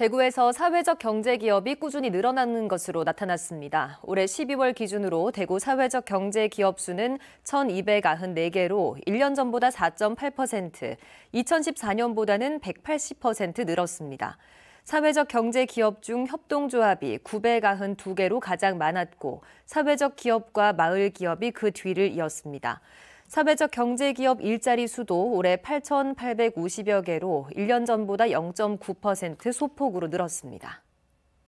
대구에서 사회적 경제 기업이 꾸준히 늘어나는 것으로 나타났습니다. 올해 12월 기준으로 대구 사회적 경제 기업 수는 1,294개로 1년 전보다 4.8%, 2014년보다는 180% 늘었습니다. 사회적 경제 기업 중 협동조합이 992개로 가장 많았고 사회적 기업과 마을 기업이 그 뒤를 이었습니다. 사회적 경제기업 일자리 수도 올해 8,850여 개로 1년 전보다 0.9% 소폭으로 늘었습니다.